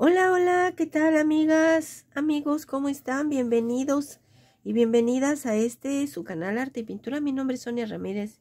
Hola, hola, ¿qué tal amigas, amigos? ¿Cómo están? Bienvenidos y bienvenidas a este su canal Arte y Pintura. Mi nombre es Sonia Ramírez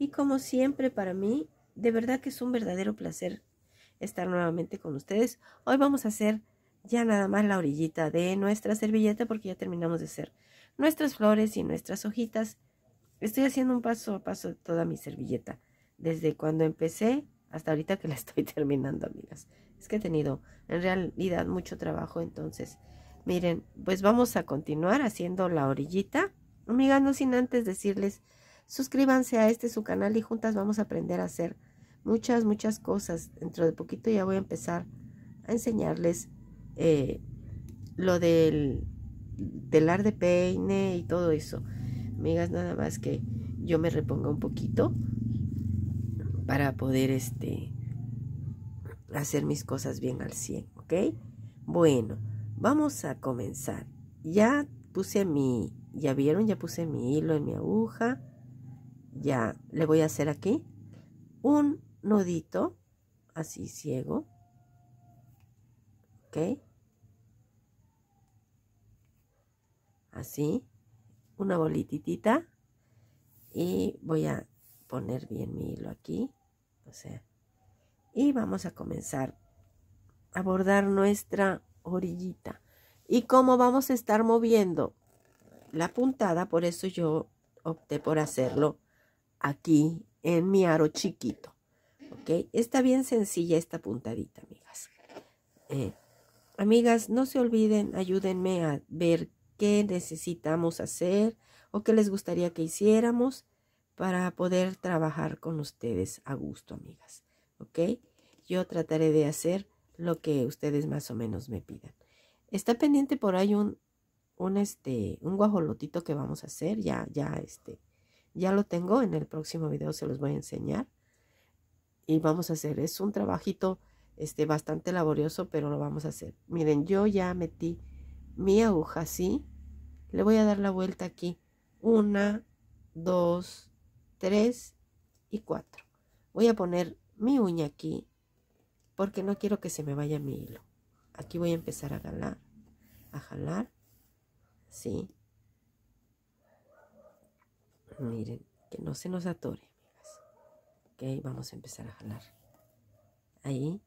y como siempre para mí, de verdad que es un verdadero placer estar nuevamente con ustedes. Hoy vamos a hacer ya nada más la orillita de nuestra servilleta porque ya terminamos de hacer nuestras flores y nuestras hojitas. Estoy haciendo un paso a paso de toda mi servilleta, desde cuando empecé hasta ahorita que la estoy terminando, amigas. Es que he tenido en realidad mucho trabajo, entonces, miren, pues vamos a continuar haciendo la orillita. Amigas, no sin antes decirles, suscríbanse a este su canal y juntas vamos a aprender a hacer muchas, muchas cosas. Dentro de poquito ya voy a empezar a enseñarles eh, lo del telar de peine y todo eso. Amigas, nada más que yo me reponga un poquito para poder este hacer mis cosas bien al 100, ¿ok? Bueno, vamos a comenzar. Ya puse mi, ya vieron, ya puse mi hilo en mi aguja. Ya le voy a hacer aquí un nudito, así ciego, ¿ok? Así, una bolitita y voy a poner bien mi hilo aquí, o sea, y vamos a comenzar a bordar nuestra orillita. ¿Y cómo vamos a estar moviendo? La puntada, por eso yo opté por hacerlo aquí en mi aro chiquito. ¿Ok? Está bien sencilla esta puntadita, amigas. Eh, amigas, no se olviden, ayúdenme a ver qué necesitamos hacer o qué les gustaría que hiciéramos para poder trabajar con ustedes a gusto, amigas. ¿ok? Yo trataré de hacer lo que ustedes más o menos me pidan. Está pendiente por ahí un, un, este, un guajolotito que vamos a hacer, ya, ya, este, ya lo tengo, en el próximo video se los voy a enseñar. Y vamos a hacer, es un trabajito este, bastante laborioso, pero lo vamos a hacer. Miren, yo ya metí mi aguja así, le voy a dar la vuelta aquí, una, dos, tres y cuatro. Voy a poner mi uña aquí porque no quiero que se me vaya mi hilo. Aquí voy a empezar a jalar, a jalar, ¿sí? Miren, que no se nos atore, amigas. Ok, vamos a empezar a jalar. Ahí.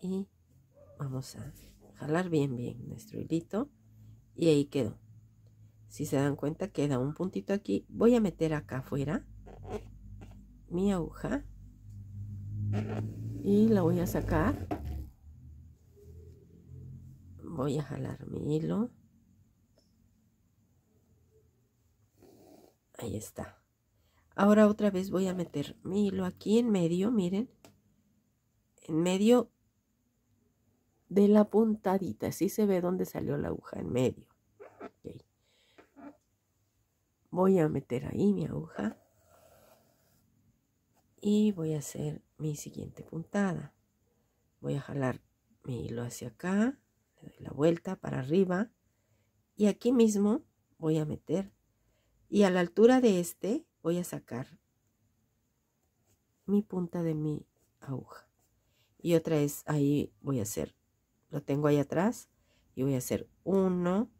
Y vamos a jalar bien, bien nuestro hilito. Y ahí quedó. Si se dan cuenta, queda un puntito aquí. Voy a meter acá afuera mi aguja y la voy a sacar voy a jalar mi hilo ahí está ahora otra vez voy a meter mi hilo aquí en medio miren en medio de la puntadita así se ve dónde salió la aguja en medio voy a meter ahí mi aguja y voy a hacer mi siguiente puntada. Voy a jalar mi hilo hacia acá, le doy la vuelta para arriba y aquí mismo voy a meter y a la altura de este voy a sacar mi punta de mi aguja. Y otra vez ahí voy a hacer, lo tengo ahí atrás y voy a hacer 1,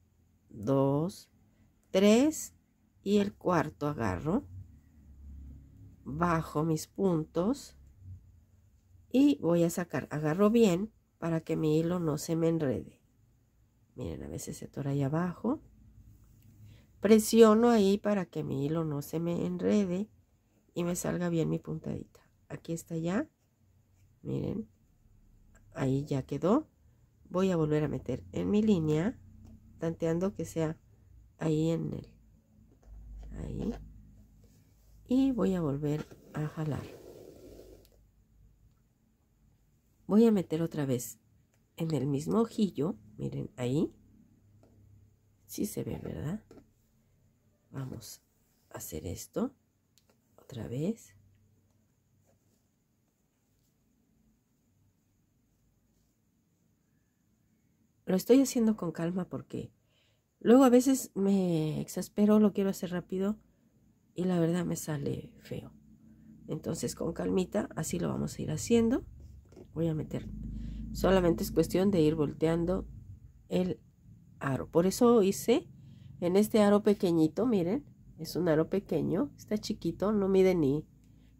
2, 3 y el cuarto agarro, bajo mis puntos y voy a sacar, agarro bien para que mi hilo no se me enrede. Miren, a veces se tora ahí abajo. Presiono ahí para que mi hilo no se me enrede y me salga bien mi puntadita. Aquí está ya. Miren, ahí ya quedó. Voy a volver a meter en mi línea, tanteando que sea ahí en él Ahí. Y voy a volver a jalar voy a meter otra vez en el mismo ojillo, miren ahí, sí se ve, ¿verdad? Vamos a hacer esto otra vez. Lo estoy haciendo con calma porque luego a veces me exaspero, lo quiero hacer rápido y la verdad me sale feo. Entonces con calmita así lo vamos a ir haciendo voy a meter. Solamente es cuestión de ir volteando el aro. Por eso hice en este aro pequeñito, miren, es un aro pequeño, está chiquito, no mide ni,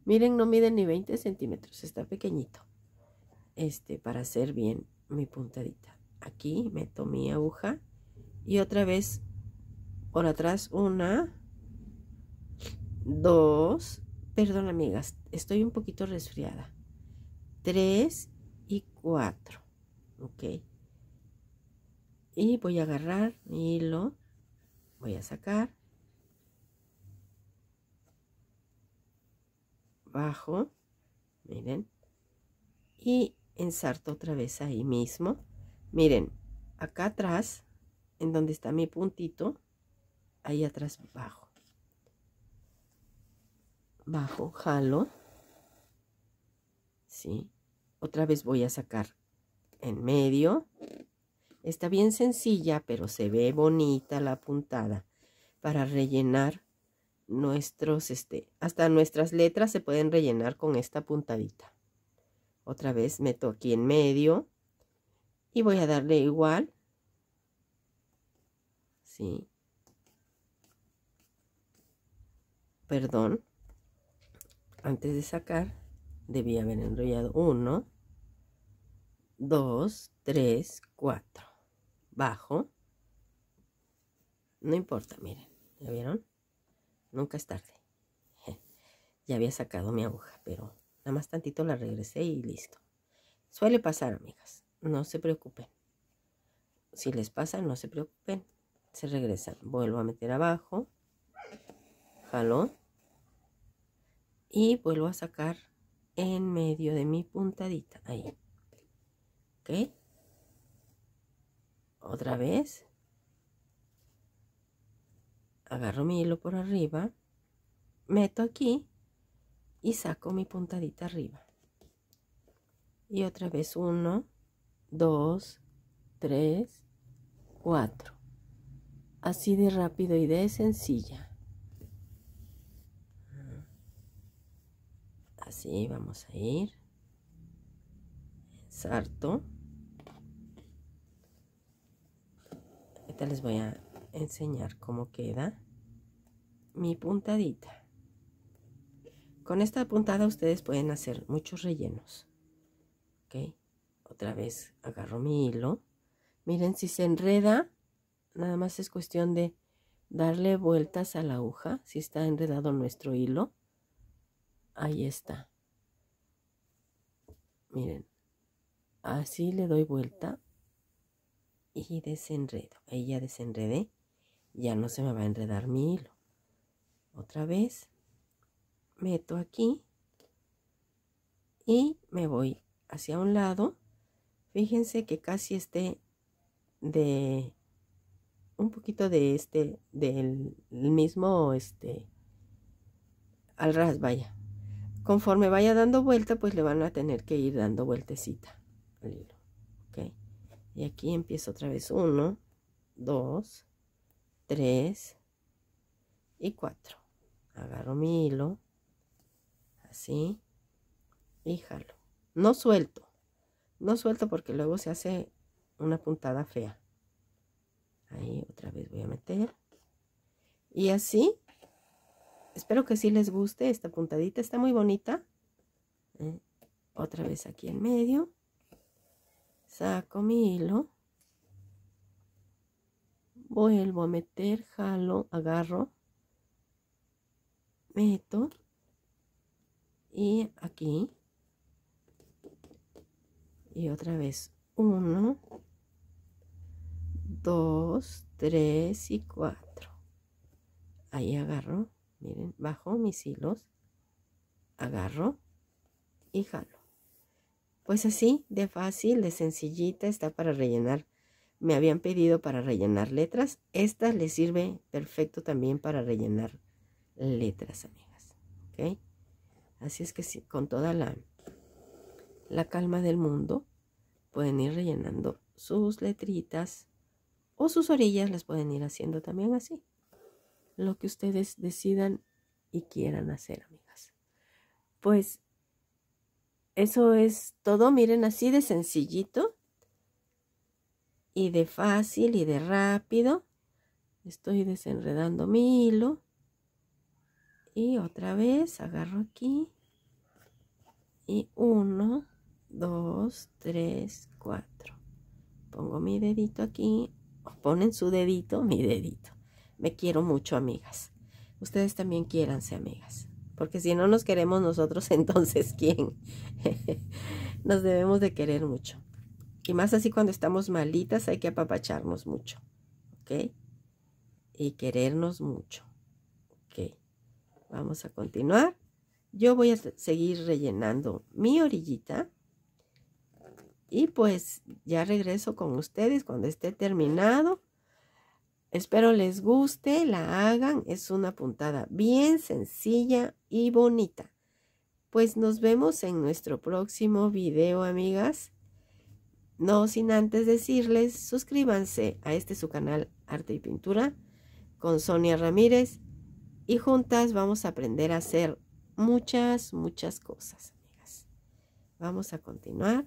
miren, no mide ni 20 centímetros, está pequeñito. Este, para hacer bien mi puntadita. Aquí meto mi aguja y otra vez por atrás una, dos, perdón amigas, estoy un poquito resfriada. 3 y 4 ok y voy a agarrar mi hilo voy a sacar bajo miren y ensarto otra vez ahí mismo miren acá atrás en donde está mi puntito ahí atrás bajo bajo jalo sí otra vez voy a sacar en medio. Está bien sencilla, pero se ve bonita la puntada para rellenar nuestros, este, hasta nuestras letras se pueden rellenar con esta puntadita. Otra vez meto aquí en medio y voy a darle igual. Sí. Perdón. Antes de sacar, debía haber enrollado uno dos tres cuatro Bajo. No importa, miren. ¿Ya vieron? Nunca es tarde. Ya había sacado mi aguja, pero nada más tantito la regresé y listo. Suele pasar, amigas. No se preocupen. Si les pasa, no se preocupen. Se regresan. Vuelvo a meter abajo. Jalo. Y vuelvo a sacar en medio de mi puntadita. Ahí. Otra vez. Agarro mi hilo por arriba, meto aquí y saco mi puntadita arriba. Y otra vez uno, 2, tres, cuatro. Así de rápido y de sencilla. Así vamos a ir. Sarto. les voy a enseñar cómo queda mi puntadita. Con esta puntada ustedes pueden hacer muchos rellenos. ¿Ok? Otra vez agarro mi hilo. Miren, si se enreda, nada más es cuestión de darle vueltas a la aguja. Si está enredado nuestro hilo. Ahí está. Miren. Así le doy vuelta y desenredo. Ahí ya desenredé. Ya no se me va a enredar mi hilo. Otra vez. Meto aquí. Y me voy hacia un lado. Fíjense que casi esté de un poquito de este, del mismo, este, al ras, vaya. Conforme vaya dando vuelta, pues le van a tener que ir dando vueltecita y aquí empiezo otra vez uno 2 3 y 4 agarro mi hilo así y jalo no suelto no suelto porque luego se hace una puntada fea ahí otra vez voy a meter y así espero que sí les guste esta puntadita está muy bonita eh, otra vez aquí en medio saco mi hilo vuelvo a meter jalo agarro meto y aquí y otra vez uno dos tres y cuatro ahí agarro miren bajo mis hilos agarro y jalo pues así, de fácil, de sencillita, está para rellenar. Me habían pedido para rellenar letras. Esta le sirve perfecto también para rellenar letras, amigas. ¿Ok? Así es que sí, con toda la, la calma del mundo, pueden ir rellenando sus letritas o sus orillas las pueden ir haciendo también así. Lo que ustedes decidan y quieran hacer, amigas. Pues eso es todo, miren, así de sencillito y de fácil y de rápido. Estoy desenredando mi hilo y otra vez agarro aquí y uno dos tres cuatro Pongo mi dedito aquí, ponen su dedito, mi dedito. Me quiero mucho, amigas. Ustedes también ser amigas. Porque si no nos queremos nosotros, entonces ¿quién? nos debemos de querer mucho. Y más así cuando estamos malitas hay que apapacharnos mucho. ¿Ok? Y querernos mucho. ¿Ok? Vamos a continuar. Yo voy a seguir rellenando mi orillita. Y pues ya regreso con ustedes cuando esté terminado. Espero les guste, la hagan. Es una puntada bien sencilla y bonita. Pues nos vemos en nuestro próximo video, amigas. No sin antes decirles, suscríbanse a este su canal Arte y Pintura con Sonia Ramírez y juntas vamos a aprender a hacer muchas, muchas cosas, amigas. Vamos a continuar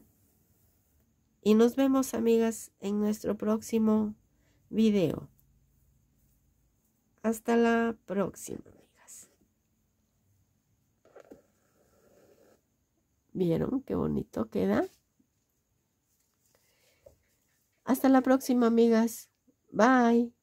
y nos vemos, amigas, en nuestro próximo video. Hasta la próxima, amigas. ¿Vieron qué bonito queda? Hasta la próxima, amigas. Bye.